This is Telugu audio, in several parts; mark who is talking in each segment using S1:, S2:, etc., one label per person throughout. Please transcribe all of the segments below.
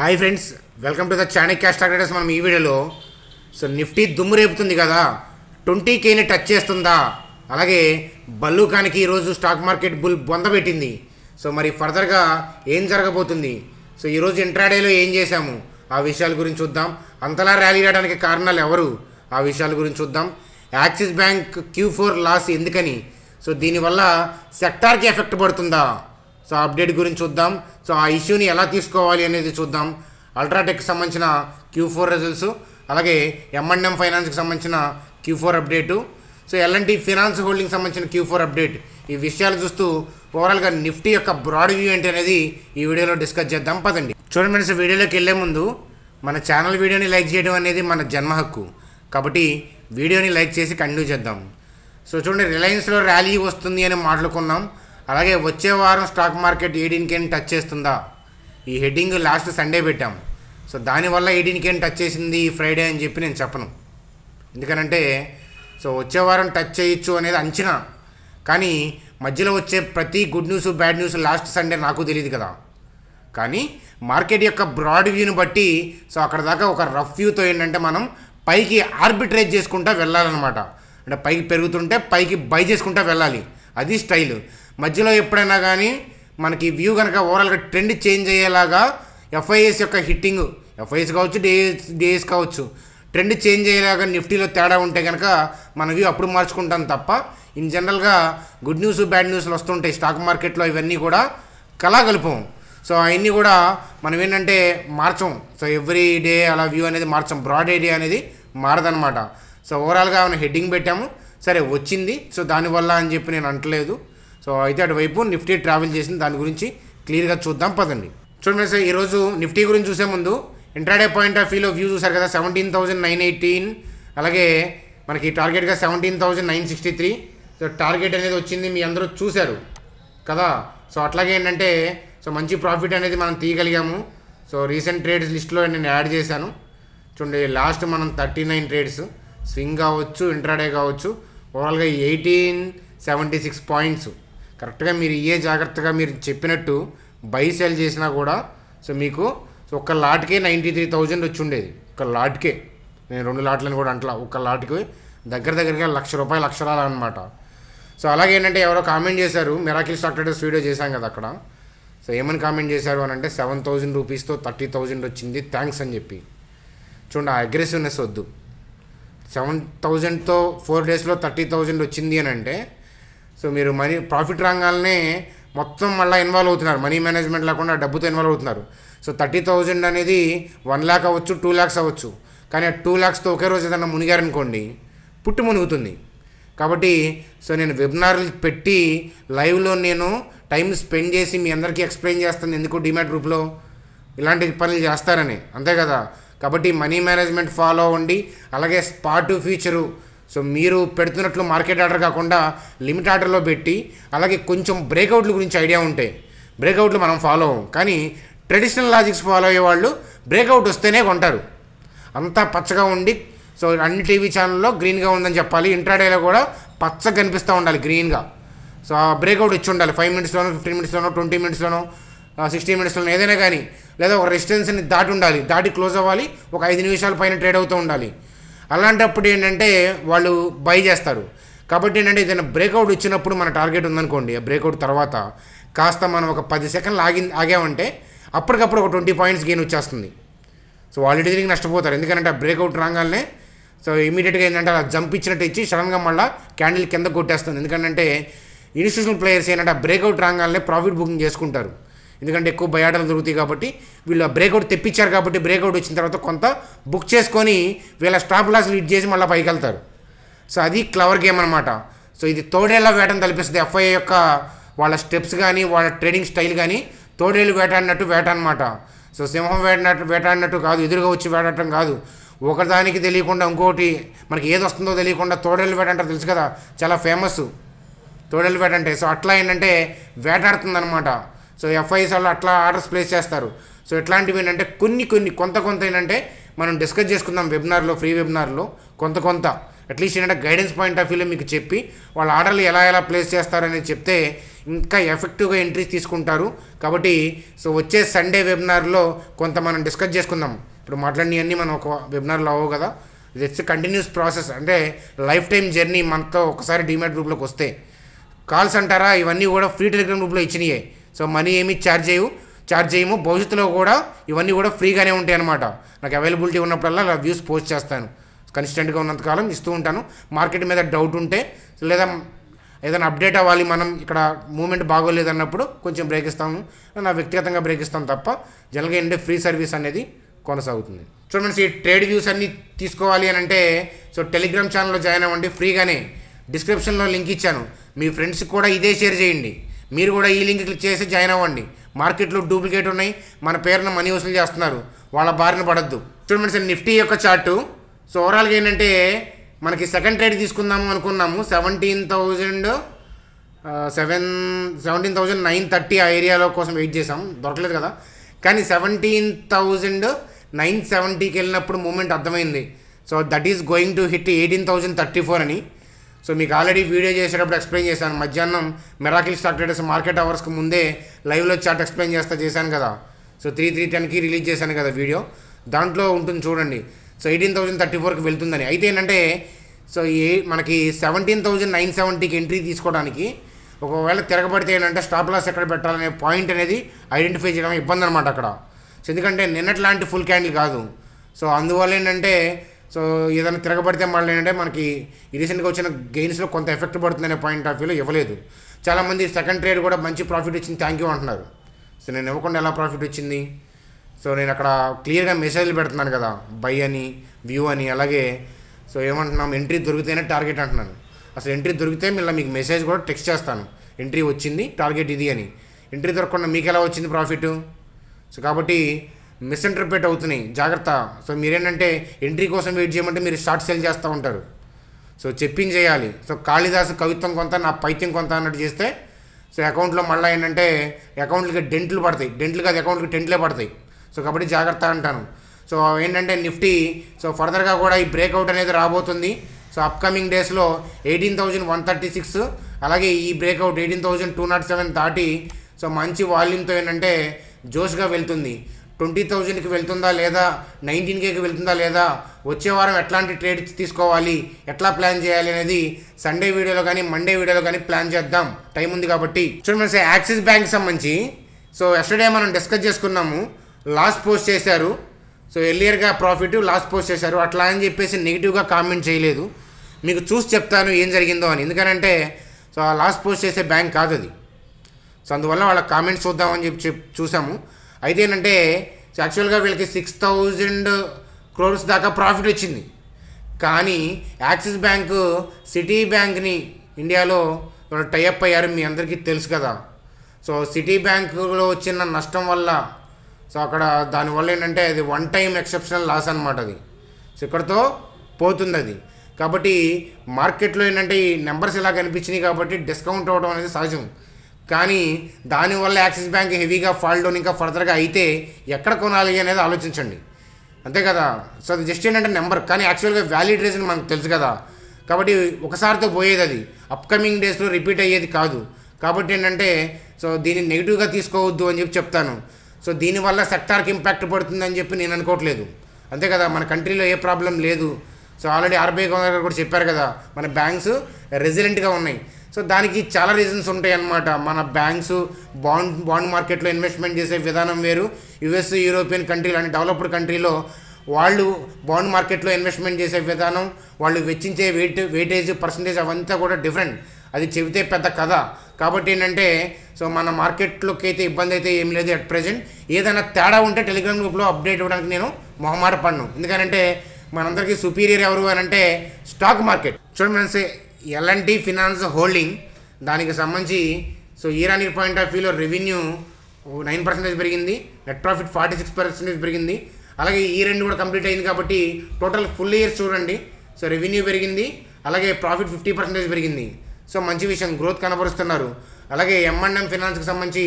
S1: hi friends welcome to the Chanakya stock raters మనం ఈ వీడియోలో సో నిఫ్టీ దుమ్ము రేపుతుంది కదా ట్వంటీ కేని టచ్ చేస్తుందా అలాగే బల్లూకానికి ఈరోజు స్టాక్ మార్కెట్ బుల్ బొంద పెట్టింది సో మరి ఫర్దర్గా ఏం జరగబోతుంది సో ఈరోజు ఇంట్రాడేలో ఏం చేశాము ఆ విషయాల గురించి చూద్దాం అంతలా ర్యాలీ రావడానికి కారణాలు ఎవరు ఆ విషయాల గురించి చూద్దాం Axis bank Q four loss ఎందుకని సో దీనివల్ల సెక్టార్కి ఎఫెక్ట్ పడుతుందా సో అప్డేట్ గురించి చూద్దాం సో ఆ ఇష్యూని ఎలా తీసుకోవాలి అనేది చూద్దాం అల్ట్రాటెక్కి సంబంధించిన క్యూ ఫోర్ రిజల్ట్స్ అలాగే ఎంఎన్ఎం ఫైనాన్స్కి సంబంధించిన క్యూ ఫోర్ అప్డేటు సో ఎలాంటి ఫినాన్స్ హోల్డింగ్ సంబంధించిన క్యూ ఫోర్ అప్డేట్ ఈ విషయాలు చూస్తూ ఓవరాల్గా నిఫ్టీ యొక్క బ్రాడ్ వ్యూ ఏంటి అనేది ఈ వీడియోలో డిస్కస్ చేద్దాం పదండి చూడండి ఫ్రెండ్స్ వీడియోలోకి వెళ్ళే ముందు మన ఛానల్ వీడియోని లైక్ చేయడం అనేది మన జన్మ హక్కు కాబట్టి వీడియోని లైక్ చేసి కంటిన్యూ చేద్దాం సో చూడండి రిలయన్స్లో ర్యాలీ వస్తుంది అని మాట్లాడుకున్నాం అలాగే వచ్చే వారం స్టాక్ మార్కెట్ ఎయిటీన్కేం టచ్ చేస్తుందా ఈ హెడ్డింగ్ లాస్ట్ సండే పెట్టాం సో దానివల్ల ఎయిటీన్కేం టచ్ చేసింది ఫ్రైడే అని చెప్పి నేను చెప్పను ఎందుకనంటే సో వచ్చే వారం టచ్ చేయొచ్చు అనేది అంచనా కానీ మధ్యలో వచ్చే ప్రతి good news bad news last Sunday నాకు తెలియదు కదా కానీ మార్కెట్ యొక్క బ్రాడ్ వ్యూని బట్టి సో అక్కడ దాకా ఒక రఫ్ వ్యూతో ఏంటంటే మనం పైకి ఆర్బిట్రేజ్ చేసుకుంటా వెళ్ళాలన్నమాట అంటే పైకి పెరుగుతుంటే పైకి బై చేసుకుంటా వెళ్ళాలి అది స్టైల్ మధ్యలో ఎప్పుడైనా కానీ మనకి వ్యూ కనుక ఓవరాల్గా ట్రెండ్ చేంజ్ అయ్యేలాగా ఎఫ్ఐఎస్ యొక్క హిట్టింగ్ ఎఫ్ఐఎస్ కావచ్చు డిఎస్ డిఎస్ కావచ్చు ట్రెండ్ చేంజ్ అయ్యేలాగా నిఫ్టీలో తేడా ఉంటే కనుక మన వ్యూ అప్పుడు మార్చుకుంటాం తప్ప ఇన్ జనరల్గా గుడ్ న్యూస్ బ్యాడ్ న్యూస్లు వస్తుంటాయి స్టాక్ మార్కెట్లో ఇవన్నీ కూడా కలాగలుపం సో అవన్నీ కూడా మనం ఏంటంటే మార్చం సో ఎవ్రీ డే అలా వ్యూ అనేది మార్చం బ్రాడ్ ఐడియా అనేది మారదనమాట సో ఓవరాల్గా మనం హెడ్డింగ్ పెట్టాము సరే వచ్చింది సో దానివల్ల అని చెప్పి నేను అంటలేదు సో అయితే అటువైపు నిఫ్టీ ట్రావెల్ చేసింది దాని గురించి క్లియర్గా చూద్దాం పదండి చూడండి సార్ ఈరోజు నిఫ్టీ గురించి చూసే ముందు ఇంట్రాడే పాయింట్ ఆఫ్ వ్యూలో వ్యూ చూసారు కదా సెవెంటీన్ థౌసండ్ నైన్ ఎయిటీన్ అలాగే మనకి టార్గెట్గా seventeen thousand nine sixty three so target అనేది వచ్చింది మీ అందరూ చూశారు కదా సో అట్లాగే ఏంటంటే సో మంచి ప్రాఫిట్ అనేది మనం తీయగలిగాము సో రీసెంట్ ట్రేడ్స్ లిస్ట్లో నేను యాడ్ చేశాను చూడండి లాస్ట్ మనం థర్టీ నైన్ ట్రేడ్స్ స్వింగ్ కావచ్చు ఇంట్రాడే కావచ్చు ఓవరాల్గా ఎయిటీన్ సెవెంటీ సిక్స్ పాయింట్స్ కరెక్ట్గా మీరు ఇయే జాగ్రత్తగా మీరు చెప్పినట్టు బై సెల్ చేసినా కూడా సో మీకు సో ఒక్క లాట్కే నైంటీ త్రీ థౌజండ్ వచ్చి ఉండేది ఒక లాట్కే నేను రెండు లాట్లను కూడా అంటలా ఒక లాట్కి దగ్గర దగ్గరగా లక్ష రూపాయలు అక్షరాలు అనమాట సో అలాగే ఏంటంటే ఎవరో కామెంట్ చేశారు మెరాకిల్ సాక్టర్డేస్ వీడియో చేశాం కదా అక్కడ సో ఏమని కామెంట్ చేశారు అని అంటే సెవెన్ థౌజండ్ రూపీస్తో థర్టీ థౌజండ్ వచ్చింది థ్యాంక్స్ అని చెప్పి చూడండి ఆ అగ్రెసివ్నెస్ వద్దు సెవెన్ థౌజండ్తో ఫోర్ డేస్లో థర్టీ థౌజండ్ వచ్చింది అని అంటే సో మీరు మనీ ప్రాఫిట్ రాగానే మొత్తం మళ్ళీ ఇన్వాల్వ్ అవుతున్నారు మనీ మేనేజ్మెంట్ లేకుండా డబ్బుతో ఇన్వాల్వ్ అవుతున్నారు సో థర్టీ థౌజండ్ అనేది వన్ ల్యాక్ అవ్వచ్చు టూ ల్యాక్స్ అవ్వచ్చు కానీ ఆ టూ ల్యాక్స్తో ఒకే రోజు ఏదన్నా మునిగారనుకోండి పుట్టు మునుగుతుంది కాబట్టి సో నేను వెబినార్లు పెట్టి లైవ్లో నేను టైం స్పెండ్ చేసి మీ అందరికీ ఎక్స్ప్లెయిన్ చేస్తాను ఎందుకు డిమాట్ గ్రూప్లో ఇలాంటి పనులు చేస్తారని అంతే కదా కాబట్టి మనీ మేనేజ్మెంట్ ఫాలో అవ్వండి అలాగే స్పాట్ ఫ్యూచరు సో మీరు పెడుతున్నట్లు మార్కెట్ ఆర్డర్ కాకుండా లిమిట్ ఆర్డర్లో పెట్టి అలాగే కొంచెం బ్రేక్అవుట్ల గురించి ఐడియా ఉంటాయి బ్రేక్అవుట్లు మనం ఫాలో అవ్వం కానీ ట్రెడిషనల్ లాజిక్స్ ఫాలో అయ్యే వాళ్ళు బ్రేక్అవుట్ వస్తేనే కొంటారు అంతా పచ్చగా ఉండి సో అన్ని టీవీ ఛానల్లో గ్రీన్గా ఉందని చెప్పాలి ఇంట్రాడేలో కూడా పచ్చగా కనిపిస్తూ ఉండాలి గ్రీన్గా సో ఆ బ్రేక్అవుట్ ఇచ్చి ఉండాలి ఫైవ్ మినిట్స్లోనో ఫిఫ్టీన్ మినిట్స్లోనో ట్వంటీ మినిట్స్లోనో సిక్స్టీ మినిట్స్లోనో ఏదైనా కానీ లేదా ఒక రెసిస్టెన్స్ని దాటి ఉండాలి దాటి క్లోజ్ అవ్వాలి ఒక ఐదు నిమిషాల పైన ట్రేడ్ అవుతూ ఉండాలి అలాంటప్పుడు ఏంటంటే వాళ్ళు బై చేస్తారు కాబట్టి ఏంటంటే ఏదైనా బ్రేక్అవుట్ ఇచ్చినప్పుడు మన టార్గెట్ ఉందనుకోండి ఆ బ్రేక్అవుట్ తర్వాత కాస్త మనం ఒక పది సెకండ్లు ఆగి ఆగామంటే అప్పటికప్పుడు ఒక ట్వంటీ పాయింట్స్ గెయిన్ వచ్చేస్తుంది సో వాళ్ళు తిరిగి నష్టపోతారు ఎందుకంటే ఆ బ్రేక్అవుట్ రాగానే సో ఇమీడియట్గా ఏంటంటే అలా జంప్ ఇచ్చినట్టు ఇచ్చి సడన్గా మళ్ళీ క్యాండిల్ కింద కొట్టేస్తుంది ఎందుకంటే ఇన్స్టిట్యూషనల్ ప్లేయర్స్ ఏంటంటే ఆ బ్రేక్అవుట్ రాగానే ప్రాఫిట్ బుకింగ్ చేసుకుంటారు ఎందుకంటే ఎక్కువ బయాటలు దొరుకుతాయి కాబట్టి వీళ్ళు బ్రేక్అవుట్ తెప్పించారు కాబట్టి బ్రేక్అవుట్ వచ్చిన తర్వాత కొంత బుక్ చేసుకొని వీళ్ళ స్టాప్ లాస్ లీడ్ చేసి మళ్ళీ పైకి వెళ్తారు సో అది క్లవర్ గేమ్ అనమాట సో ఇది తోడేళ్ల వేటను తలపిస్తుంది ఎఫ్ఐ యొక్క వాళ్ళ స్టెప్స్ కానీ వాళ్ళ ట్రేడింగ్ స్టైల్ కానీ తోడేళ్ళు వేటాడినట్టు వేట అనమాట సో సింహం వేటనట్టు వేటాడినట్టు కాదు ఎదురుగా వచ్చి వేటాడటం కాదు ఒకదానికి తెలియకుండా ఇంకోటి మనకి ఏది వస్తుందో తెలియకుండా తోడేళ్ళు వేట అంటే తెలుసు కదా చాలా ఫేమస్ తోడేళ్ళు వేట అంటే సో అట్లా ఏంటంటే వేటాడుతుంది అనమాట సో ఎఫ్ఐఎస్ఎల్ అట్లా ఆర్డర్స్ ప్లేస్ చేస్తారు సో ఇట్లాంటివి ఏంటంటే కొన్ని కొన్ని కొంత కొంత ఏంటంటే మనం డిస్కస్ చేసుకుందాం వెబినార్లో ఫ్రీ వెబినార్లో కొంత కొంత అట్లీస్ట్ ఏంటంటే గైడెన్స్ పాయింట్ ఆఫ్ వ్యూలో మీకు చెప్పి వాళ్ళ ఆర్డర్లు ఎలా ఎలా ప్లేస్ చేస్తారనేది చెప్తే ఇంకా ఎఫెక్టివ్గా ఎంట్రీస్ తీసుకుంటారు కాబట్టి సో వచ్చే సండే వెబినార్లో కొంత మనం డిస్కస్ చేసుకుందాం ఇప్పుడు మాట్లాడినవన్నీ మనం ఒక వెబినార్లో అవ్వవు కదా ఇట్స్ కంటిన్యూస్ ప్రాసెస్ అంటే లైఫ్ టైం జర్నీ మనతో ఒకసారి డిమాట్ గ్రూప్లోకి వస్తే కాల్స్ అంటారా ఇవన్నీ కూడా ఫ్రీ టెలిగ్రామ్ గ్రూప్లో ఇచ్చినాయి సో మనీ ఏమి ఛార్జ్ చేయవు ఛార్జ్ చేయము భవిష్యత్తులో కూడా ఇవన్నీ కూడా ఫ్రీగానే ఉంటాయి అనమాట నాకు అవైలబిలిటీ ఉన్నప్పుడల్లా నా వ్యూస్ పోస్ట్ చేస్తాను కన్సిస్టెంట్గా ఉన్నంతకాలం ఇస్తూ ఉంటాను మార్కెట్ మీద డౌట్ ఉంటే లేదా ఏదైనా అప్డేట్ అవ్వాలి మనం ఇక్కడ మూమెంట్ బాగోలేదన్నప్పుడు కొంచెం బ్రేక్ ఇస్తాము నా వ్యక్తిగతంగా బ్రేక్ ఇస్తాం తప్ప జనరల్గా ఏంటంటే ఫ్రీ సర్వీస్ అనేది కొనసాగుతుంది చూడండి ఈ ట్రేడ్ వ్యూస్ అన్నీ తీసుకోవాలి అని అంటే సో టెలిగ్రామ్ ఛానల్లో జాయిన్ అవ్వండి ఫ్రీగానే డిస్క్రిప్షన్లో లింక్ ఇచ్చాను మీ ఫ్రెండ్స్కి కూడా ఇదే షేర్ చేయండి మీరు కూడా ఈ లింక్ క్లిక్ చేసి జాయిన్ అవ్వండి మార్కెట్లో డూప్లికేట్ ఉన్నాయి మన పేరున మనీ వసూలు చేస్తున్నారు వాళ్ళ బారిన పడద్దు చూడండి నిఫ్టీ యొక్క చార్టు సో ఓవరాల్గా ఏంటంటే మనకి సెకండ్ ట్రేడ్ తీసుకుందాము అనుకున్నాము seventeen thousand seven seventeen thousand nine thirty ఆ ఏరియాలో కోసం వెయిట్ చేసాం దొరకలేదు కదా కానీ సెవెంటీన్ థౌజండ్ నైన్ సెవెంటీకి వెళ్ళినప్పుడు మూమెంట్ అర్థమైంది so that is going to hit eighteen thousand thirty four అని సో మీకు ఆల్రెడీ వీడియో చేసేటప్పుడు ఎక్స్ప్లెయిన్ చేశాను మధ్యాహ్నం మెరాకిల్ స్టాక్ ట్రేడర్స్ మార్కెట్ అవర్స్కి ముందే లైవ్లో చాట్ ఎక్స్ప్లెయిన్ చేస్తా చేశాను కదా సో త్రీ త్రీ టెన్కి రిలీజ్ చేశాను కదా వీడియో దాంట్లో ఉంటుంది చూడండి సో ఎయిటీన్ థౌజండ్ థర్టీ ఫోర్కి వెళ్తుందని అయితే ఏంటంటే సో ఏ మనకి సెవెంటీన్ థౌజండ్ నైన్ సెవెంటీకి ఎంట్రీ తీసుకోవడానికి ఒకవేళ తిరగబడితే ఏంటంటే స్టాప్ లాస్ ఎక్కడ పెట్టాలనే పాయింట్ అనేది ఐడెంటిఫై చేయడం ఇబ్బంది అనమాట అక్కడ సో ఎందుకంటే నిన్నట్లాంటి ఫుల్ క్యాండిల్ కాదు సో అందువల్ల ఏంటంటే సో ఏదైనా తిరగబడితే మళ్ళీ ఏంటంటే మనకి రీసెంట్గా వచ్చిన గెయిన్స్లో కొంత ఎఫెక్ట్ పడుతుందనే పాయింట్ ఆఫ్ వ్యూలో ఇవ్వలేదు చాలామంది సెకండ్ ట్రేడ్ కూడా మంచి ప్రాఫిట్ వచ్చింది థ్యాంక్ యూ అంటున్నారు సో నేను ఇవ్వకుండా ఎలా ప్రాఫిట్ వచ్చింది సో నేను అక్కడ క్లియర్గా మెసేజ్లు పెడుతున్నాను కదా బై అని వ్యూ అని అలాగే సో ఏమంటున్నాం ఎంట్రీ దొరికితేనే టార్గెట్ అంటున్నాను అసలు ఎంట్రీ దొరికితే మిమ్మల్ని మీకు మెసేజ్ కూడా టెక్స్ట్ చేస్తాను ఎంట్రీ వచ్చింది టార్గెట్ ఇది అని ఎంట్రీ దొరకకుండా మీకు ఎలా వచ్చింది ప్రాఫిట్ సో కాబట్టి మిస్ఇంటర్ప్రిట్ అవుతున్నాయి జాగ్రత్త సో మీరేంటంటే ఎంట్రీ కోసం వెయిట్ చేయమంటే మీరు షార్ట్ సెల్ చేస్తూ ఉంటారు సో చెప్పింది చేయాలి సో కాళిదాసు కవిత్వం కొంత నా పైత్యం కొంత అన్నట్టు చేస్తే సో అకౌంట్లో మళ్ళీ ఏంటంటే అకౌంట్లకి డెంట్లు పడతాయి డెంట్లు కాదు అకౌంట్కి డెంట్లే పడతాయి సో కాబట్టి జాగ్రత్త అంటాను సో ఏంటంటే నిఫ్టీ సో ఫర్దర్గా కూడా ఈ బ్రేక్అవుట్ అనేది రాబోతుంది సో అప్కమింగ్ డేస్లో eighteen thousand one thirty six అలాగే ఈ breakout eighteen thousand two nought seven దాటి సో మంచి వాల్యూమ్తో ఏంటంటే జోష్గా వెళ్తుంది ట్వంటీ థౌజండ్కి వెళ్తుందా లేదా నైన్టీన్ కేకి వెళ్తుందా లేదా వచ్చే వారం ఎట్లాంటి ట్రేడ్ తీసుకోవాలి ఎట్లా ప్లాన్ చేయాలి అనేది సండే వీడియోలో కానీ మండే వీడియోలో కానీ ప్లాన్ చేద్దాం టైం ఉంది కాబట్టి చూడండి యాక్సిస్ బ్యాంక్ సంబంధించి సో ఎస్టర్డే మనం డిస్కస్ చేసుకున్నాము లాస్ట్ పోస్ట్ చేశారు సో ఎర్లియర్గా ప్రాఫిట్ లాస్ట్ పోస్ట్ చేశారు అట్లా అని చెప్పేసి నెగిటివ్గా కామెంట్ చేయలేదు మీకు చూసి చెప్తాను ఏం జరిగిందో అని ఎందుకనంటే సో లాస్ట్ పోస్ట్ చేసే బ్యాంక్ కాదు అది సో అందువల్ల వాళ్ళ కామెంట్స్ చూద్దామని చెప్పి చూసాము అయితే ఏంటంటే యాక్చువల్గా వీళ్ళకి సిక్స్ థౌజండ్ క్రోర్స్ దాకా ప్రాఫిట్ వచ్చింది కానీ యాక్సిస్ బ్యాంకు సిటీ బ్యాంక్ని ఇండియాలో టైఅప్ అయ్యారు మీ అందరికీ తెలుసు కదా సో సిటీ బ్యాంకులో వచ్చిన నష్టం వల్ల సో అక్కడ దానివల్ల ఏంటంటే అది వన్ టైం ఎక్సెప్షనల్ లాస్ అనమాట అది సో ఇక్కడతో పోతుంది అది కాబట్టి మార్కెట్లో ఏంటంటే ఈ నెంబర్స్ ఇలా కనిపించినాయి కాబట్టి డిస్కౌంట్ అవ్వడం అనేది సహజం కానీ దానివల్ల యాక్సిస్ బ్యాంక్ హెవీగా ఫాల్ డౌన్ ఇంకా ఫర్దర్గా అయితే ఎక్కడ కొనాలి అనేది ఆలోచించండి అంతే కదా సో అది జస్ట్ ఏంటంటే నెంబర్ కానీ యాక్చువల్గా వ్యాలిడ్ రీజన్ మనకు తెలుసు కదా కాబట్టి ఒకసారితో పోయేది అది అప్కమింగ్ డేస్లో రిపీట్ అయ్యేది కాదు కాబట్టి ఏంటంటే సో దీన్ని నెగిటివ్గా తీసుకోవద్దు అని చెప్పి చెప్తాను సో దీనివల్ల సెక్టార్కి ఇంపాక్ట్ పడుతుందని చెప్పి నేను అనుకోవట్లేదు అంతే కదా మన కంట్రీలో ఏ ప్రాబ్లం లేదు సో ఆల్రెడీ ఆర్బీఐ గవర్నర్ కూడా చెప్పారు కదా మన బ్యాంక్స్ రెసిలెంట్గా ఉన్నాయి సో దానికి చాలా రీజన్స్ ఉంటాయి మన బ్యాంక్స్ బాండ్ బాండ్ మార్కెట్లో ఇన్వెస్ట్మెంట్ చేసే విధానం వేరు యుఎస్ యూరోపియన్ కంట్రీలు అంటే డెవలప్డ్ కంట్రీలో వాళ్ళు బాండ్ మార్కెట్లో ఇన్వెస్ట్మెంట్ చేసే విధానం వాళ్ళు వెచ్చించే వెయిట్ వెయిటేజ్ పర్సంటేజ్ అవంతా కూడా డిఫరెంట్ అది చెబితే పెద్ద కథ కాబట్టి ఏంటంటే సో మన మార్కెట్లోకి అయితే ఇబ్బంది అయితే ఏం లేదు అట్ ప్రజెంట్ ఏదైనా తేడా ఉంటే టెలిగ్రామ్ గ్రూప్లో అప్డేట్ ఇవ్వడానికి నేను మొహమాట పడను ఎందుకంటే మనందరికీ సుపీరియర్ ఎవరు అని అంటే స్టాక్ మార్కెట్ చూడండి ఎల్ఎన్టీ ఫినాన్స్ హోల్డింగ్ దానికి సంబంధించి so year on year point of వ్యూలో రెవెన్యూ నైన్ పర్సెంటేజ్ పెరిగింది net profit forty six percentage పెరిగింది అలాగే ఈ రెండు కూడా కంప్లీట్ అయింది కాబట్టి టోటల్ ఫుల్ ఇయర్స్ చూడండి సో రెవెన్యూ పెరిగింది అలాగే ప్రాఫిట్ ఫిఫ్టీ పర్సెంటేజ్ పెరిగింది సో మంచి విషయం గ్రోత్ కనబరుస్తున్నారు అలాగే ఎంఎన్ఎం ఫినాన్స్కి సంబంధించి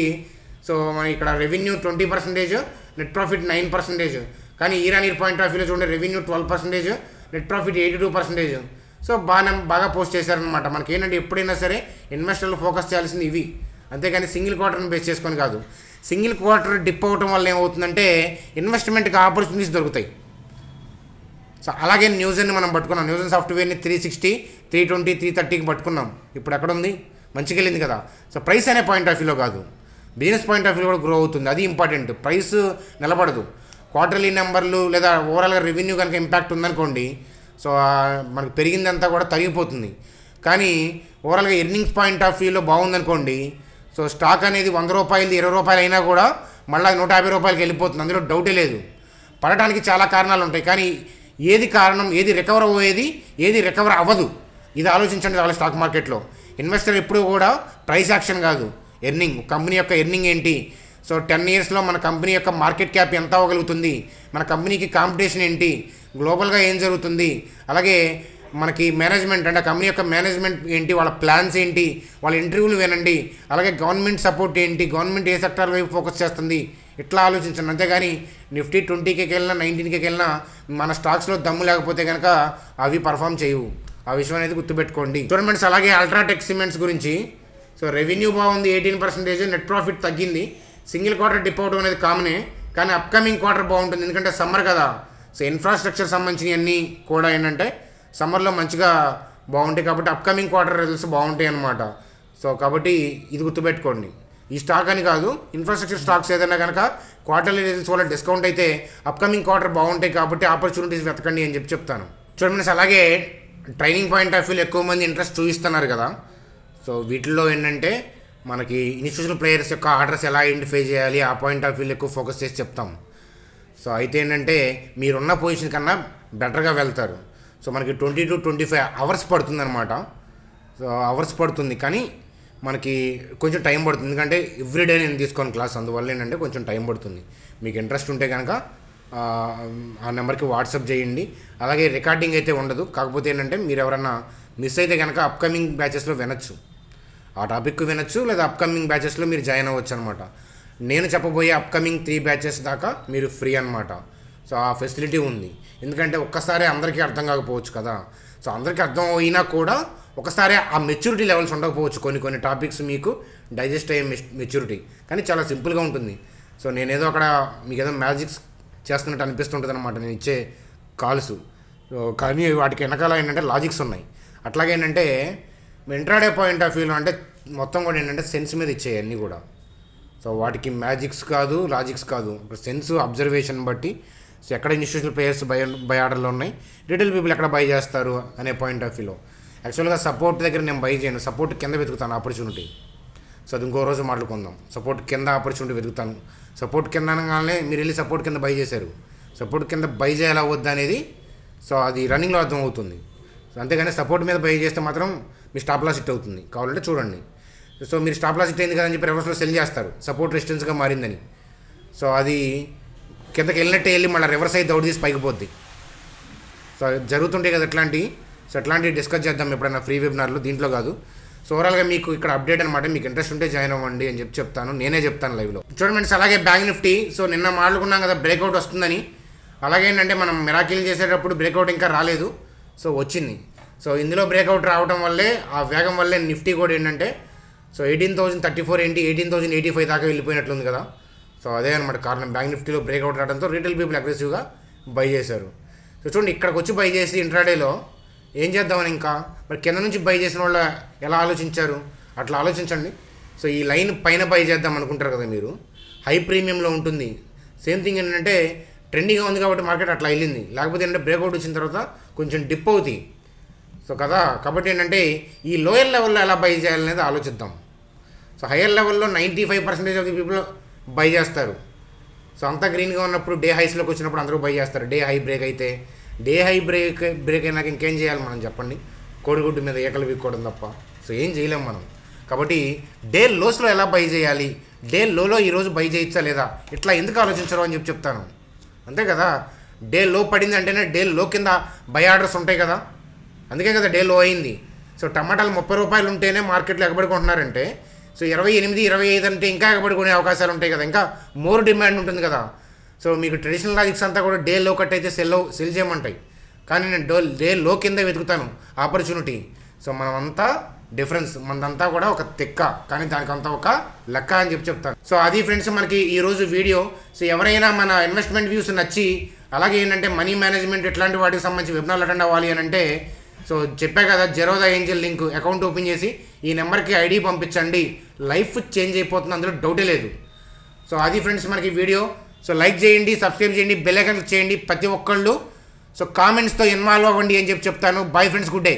S1: సో మన ఇక్కడ revenue twenty percentage net profit nine percentage కానీ ఇయర్ ఇయర్ పాయింట్ ఆఫ్ వ్యూలో చూడండి revenue twelve percentage net profit eighty two percentage so బాగా బాగా పోస్ట్ చేశారనమాట మనకి ఏంటంటే ఎప్పుడైనా సరే ఇన్వెస్టర్లు ఫోకస్ చేయాల్సింది ఇవి అంతేగాని సింగిల్ క్వార్టర్ని బేస్ చేసుకొని కాదు సింగిల్ క్వార్టర్ డిప్ అవటం వల్ల ఏమవుతుందంటే ఇన్వెస్ట్మెంట్కి ఆపర్చునిటీస్ దొరుకుతాయి సో అలాగే న్యూజన్ని మనం పట్టుకున్నాం న్యూజన్ సాఫ్ట్వేర్ని three sixty three twenty three థర్టీకి పట్టుకున్నాం ఇప్పుడు ఎక్కడ ఉంది మంచిగా వెళ్ళింది కదా సో ప్రైస్ అనే పాయింట్ ఆఫ్ వ్యూలో కాదు బిజినెస్ పాయింట్ ఆఫ్ వ్యూ కూడా గ్రో అవుతుంది అది ఇంపార్టెంట్ ప్రైస్ నిలబడదు క్వార్టర్లీ నెంబర్లు లేదా ఓవరాల్గా రెవెన్యూ కనుక ఇంపాక్ట్ ఉందనుకోండి సో మనకు పెరిగిందంతా కూడా తరిగిపోతుంది కానీ ఓవరాల్గా ఎర్నింగ్స్ పాయింట్ ఆఫ్ వ్యూలో బాగుందనుకోండి సో స్టాక్ అనేది వంద రూపాయలు ఇరవై రూపాయలు అయినా కూడా మళ్ళీ నూట యాభై రూపాయలకి వెళ్ళిపోతుంది అందులో డౌటే లేదు పడటానికి చాలా కారణాలు ఉంటాయి కానీ ఏది కారణం ఏది రికవర్ అవ్వేది ఏది రికవర్ అవ్వదు ఇది ఆలోచించండి వాళ్ళ స్టాక్ మార్కెట్లో ఇన్వెస్టర్ ఎప్పుడూ కూడా ప్రైస్ యాక్షన్ కాదు ఎర్నింగ్ కంపెనీ యొక్క ఎర్నింగ్ ఏంటి సో టెన్ ఇయర్స్లో మన కంపెనీ యొక్క మార్కెట్ క్యాప్ ఎంత అవ్వగలుగుతుంది మన కంపెనీకి కాంపిటీషన్ ఏంటి గ్లోబల్గా ఏం జరుగుతుంది అలాగే మనకి మేనేజ్మెంట్ అంటే కంపెనీ యొక్క మేనేజ్మెంట్ ఏంటి వాళ్ళ ప్లాన్స్ ఏంటి వాళ్ళ ఇంటర్వ్యూలు వినండి అలాగే గవర్నమెంట్ సపోర్ట్ ఏంటి గవర్నమెంట్ ఏ సెక్టార్ వైపు ఫోకస్ చేస్తుంది ఇట్లా ఆలోచించండి అంతేగాని నిఫ్టీ ట్వంటీకి వెళ్ళినా నైన్టీన్కి వెళ్ళినా మన స్టాక్స్లో దమ్ము లేకపోతే కనుక అవి పర్ఫామ్ చేయవు ఆ విషయం అనేది గుర్తుపెట్టుకోండి గవర్నమెంట్స్ అలాగే అల్ట్రాటెక్ సిమెంట్స్ గురించి సో రెవెన్యూ బాగుంది ఎయిటీన్ పర్సెంటేజ్ నెట్ ప్రాఫిట్ తగ్గింది సింగిల్ క్వార్టర్ డిప్ అవడం అనేది కామనే కానీ అప్కమింగ్ క్వార్టర్ బాగుంటుంది ఎందుకంటే సమ్మర్ కదా సో ఇన్ఫ్రాస్ట్రక్చర్ సంబంధించినవన్నీ కూడా ఏంటంటే సమ్మర్లో మంచిగా బాగుంటాయి కాబట్టి అప్కమింగ్ క్వార్టర్ రిజల్ట్స్ బాగుంటాయి అనమాట సో కాబట్టి ఇది గుర్తుపెట్టుకోండి ఈ స్టాక్ అని కాదు ఇన్ఫ్రాస్ట్రక్చర్ స్టాక్స్ ఏదైనా కనుక క్వార్టర్లీ రిజల్ట్స్ వల్ల డిస్కౌంట్ అయితే అప్కమింగ్ క్వార్టర్ బాగుంటాయి కాబట్టి ఆపర్చునిటీస్ వెతకండి అని చెప్పి చెప్తాను చూడండి అలాగే ట్రైనింగ్ పాయింట్ ఆఫ్ వ్యూలో ఎక్కువ మంది ఇంట్రెస్ట్ చూపిస్తున్నారు కదా సో వీటిల్లో ఏంటంటే మనకి ఇన్స్టిట్యూషనల్ ప్లేయర్స్ యొక్క ఆర్డర్స్ ఎలా ఐడెంటిఫై చేయాలి ఆ పాయింట్ ఆఫ్ వ్యూలో ఎక్కువ ఫోకస్ చేసి చెప్తాం సో అయితే ఏంటంటే మీరున్న పొజిషన్ కన్నా బెటర్గా వెళ్తారు సో మనకి twenty to twenty five hours పడుతుందన్నమాట సో అవర్స్ పడుతుంది కానీ మనకి కొంచెం టైం పడుతుంది ఎందుకంటే ఎవ్రీడే నేను తీసుకోను క్లాస్ అందువల్ల ఏంటంటే కొంచెం టైం పడుతుంది మీకు ఇంట్రెస్ట్ ఉంటే కనుక ఆ నెంబర్కి వాట్సాప్ చేయండి అలాగే రికార్డింగ్ అయితే ఉండదు కాకపోతే ఏంటంటే మీరు ఎవరైనా మిస్ అయితే కనుక అప్కమింగ్ బ్యాచెస్లో వినొచ్చు ఆ టాపిక్ వినొచ్చు లేదా అప్కమింగ్ బ్యాచెస్లో మీరు జాయిన్ అవ్వచ్చు అనమాట నేను చెప్పబోయే అప్కమింగ్ త్రీ బ్యాచెస్ దాకా మీరు ఫ్రీ అనమాట సో ఆ ఫెసిలిటీ ఉంది ఎందుకంటే ఒక్కసారి అందరికీ అర్థం కాకపోవచ్చు కదా సో అందరికీ అర్థం అయినా కూడా ఒకసారి ఆ మెచ్యూరిటీ లెవెల్స్ ఉండకపోవచ్చు కొన్ని కొన్ని టాపిక్స్ మీకు డైజెస్ట్ అయ్యే మెచ్యూరిటీ కానీ చాలా సింపుల్గా ఉంటుంది సో నేనేదో అక్కడ మీకు ఏదో మ్యాజిక్స్ చేస్తున్నట్టు అనిపిస్తుంటుంది అనమాట నేను ఇచ్చే కాల్స్ కానీ వాటికి వెనకాల ఏంటంటే లాజిక్స్ ఉన్నాయి అట్లాగే ఏంటంటే ఇంట్రాడే పాయింట్ ఆఫ్ వ్యూలో అంటే మొత్తం కూడా ఏంటంటే సెన్స్ మీద ఇచ్చేయన్నీ అన్నీ కూడా సో వాటికి మ్యాజిక్స్ కాదు లాజిక్స్ కాదు సెన్స్ అబ్జర్వేషన్ బట్టి సో ఎక్కడ ఇన్స్టిట్యూషనల్ ప్లేయర్స్ బై బై ఆర్డర్లు ఉన్నాయి రిటైల్ పీపుల్ ఎక్కడ బై చేస్తారు అనే పాయింట్ ఆఫ్ వ్యూలో యాక్చువల్గా సపోర్ట్ దగ్గర నేను బై చేయను సపోర్ట్ కింద వెతుకుతాను ఆపర్చునిటీ సో అది ఇంకో రోజు మాట్లాడుకుందాం సపోర్ట్ కింద ఆపర్చునిటీ వెతుకుతాను సపోర్ట్ కింద అనగానే మీరు వెళ్ళి సపోర్ట్ కింద బై చేశారు సపోర్ట్ కింద బై చేయాలి వద్దు అనేది సో అది రన్నింగ్లో అర్థం అవుతుంది సో అంతేగాని సపోర్ట్ మీద బై చేస్తే మాత్రం మీ స్టాప్ లాస్ హిట్ అవుతుంది కావాలంటే చూడండి సో మీరు స్టాప్ లాస్ ఇట్టయింది కదని చెప్పి రివర్స్లో సెల్ చేస్తారు సపోర్ట్ రెసిస్టెన్స్గా మారిందని సో అది కిందకి వెళ్ళినట్టే వెళ్ళి మళ్ళీ రివర్స్ అయితే అవుట్ తీసి పైకి పోద్ది సో జరుగుతుంటాయి కదా అట్లాంటివి సో అట్లాంటివి డిస్కస్ చేద్దాం ఎప్పుడైనా ఫ్రీ వెబినార్లో దీంట్లో కాదు సో ఓవరాల్గా మీకు ఇక్కడ అప్డేట్ అనమాట మీకు ఇంట్రెస్ట్ ఉంటే జాయిన్ అవ్వండి అని చెప్పి చెప్తాను నేనే చెప్తాను లైవ్లో చూడండి అలాగే బ్యాంక్ నిఫ్టీ సో నిన్న మాట్లాడుకున్నాం కదా బ్రేక్అవుట్ వస్తుందని అలాగే ఏంటంటే మనం మిరాకిల్ చేసేటప్పుడు బ్రేక్అవుట్ ఇంకా రాలేదు సో వచ్చింది సో ఇందులో బ్రేక్అవుట్ రావడం వల్లే ఆ వేగం వల్లే నిఫ్టీ కూడా ఏంటంటే so eighteen thousand thirty four ఏంటి ఎయిటీన్ థౌసండ్ ఎయిటీ ఫైవ్ దాకా వెళ్ళిపోయినట్లుంది కదా సో అదే అనమాట కారణం బ్యాంక్ నిఫ్టీలో బ్రేక్అవుట్ రావడంతో రీటైల్ పీపుల్ అగ్రెసివ్గా బై చేశారు సో చూడండి ఇక్కడికి వచ్చి బై చేసి ఇంట్రాడేలో ఏం చేద్దామని ఇంకా మరి కింద నుంచి బై చేసిన వాళ్ళు ఎలా ఆలోచించారు అట్లా ఆలోచించండి సో ఈ లైన్ పైన బై చేద్దాం అనుకుంటారు కదా మీరు హై ప్రీమియంలో ఉంటుంది సేమ్ థింగ్ ఏంటంటే ట్రెండింగ్గా ఉంది కాబట్టి మార్కెట్ అట్లా వెళ్ళింది లేకపోతే ఏంటంటే బ్రేక్అవుట్ వచ్చిన తర్వాత కొంచెం డిప్ అవుతాయి సో కదా కాబట్టి ఏంటంటే ఈ లోయర్ లెవెల్లో ఎలా బై చేయాలనేది ఆలోచిద్దాం సో హయ్యర్ లెవెల్లో ninety five percentage of the people buy చేస్తారు సో అంతా గ్రీన్గా ఉన్నప్పుడు డే హైస్లోకి వచ్చినప్పుడు అందరూ బై చేస్తారు డే హై బ్రేక్ అయితే డే హై బ్రేక్ బ్రేక్ అయినాక ఇంకేం చేయాలి మనం చెప్పండి కోడిగుడ్డు మీద ఏకలు వీక్కోవడం తప్ప సో ఏం చేయలేం మనం కాబట్టి డే లోస్లో ఎలా బై చేయాలి డే లోలో ఈరోజు బై చేయొచ్చా లేదా ఇట్లా ఎందుకు ఆలోచించరు అని చెప్పి చెప్తాను అంతే కదా డే లో పడింది అంటేనే డే లో కింద బై ఆర్డర్స్ ఉంటాయి కదా అందుకే కదా డే లో అయింది సో టమాటాలు ముప్పై రూపాయలు ఉంటేనే మార్కెట్లో ఎగబడుకుంటున్నారంటే సో ఇరవై ఎనిమిది ఇరవై ఐదు అంటే ఇంకా ఎగబడుకునే అవకాశాలు ఉంటాయి కదా ఇంకా మోర్ డిమాండ్ ఉంటుంది కదా సో మీకు ట్రెడిషనల్ లాజిక్స్ అంతా కూడా డే లో కట్ అయితే సెల్ సెల్ చేయమంటాయి కానీ నేను డో డే లో కింద వెతుకుతాను ఆపర్చునిటీ సో మనమంతా డిఫరెన్స్ మనదంతా కూడా ఒక తిక్క కానీ దానికంతా ఒక లెక్క అని చెప్పి చెప్తాను సో అది ఫ్రెండ్స్ మనకి ఈరోజు వీడియో సో ఎవరైనా మన ఇన్వెస్ట్మెంట్ వ్యూస్ నచ్చి అలాగే ఏంటంటే మనీ మేనేజ్మెంట్ ఇట్లాంటి వాటికి సంబంధించి వెబినార్లు అటెండ్ అవ్వాలి అని అంటే సో చెప్పా కదా Zerodha Angel link account open చేసి ఈ నెంబర్కి ఐడి పంపించండి లైఫ్ చేంజ్ అయిపోతుంది అందులో డౌటే లేదు సో అది ఫ్రెండ్స్ మనకి వీడియో సో లైక్ చేయండి సబ్స్క్రైబ్ చేయండి బెల్ ఐకన్ చేయండి ప్రతి ఒక్కళ్ళు సో కామెంట్స్తో ఇన్వాల్వ్ అవ్వండి అని చెప్పి చెప్తాను బాయ్ ఫ్రెండ్స్ గుడ్ డే